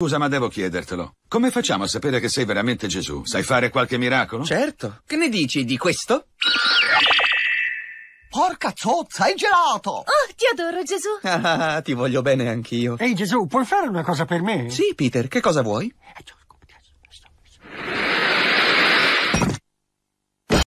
Scusa, ma devo chiedertelo. Come facciamo a sapere che sei veramente Gesù? Sai fare qualche miracolo? Certo. Che ne dici di questo? Porca zozza, è gelato! Oh, ti adoro, Gesù! Ah, ti voglio bene anch'io. Ehi, Gesù, puoi fare una cosa per me? Sì, Peter, che cosa vuoi? Eh,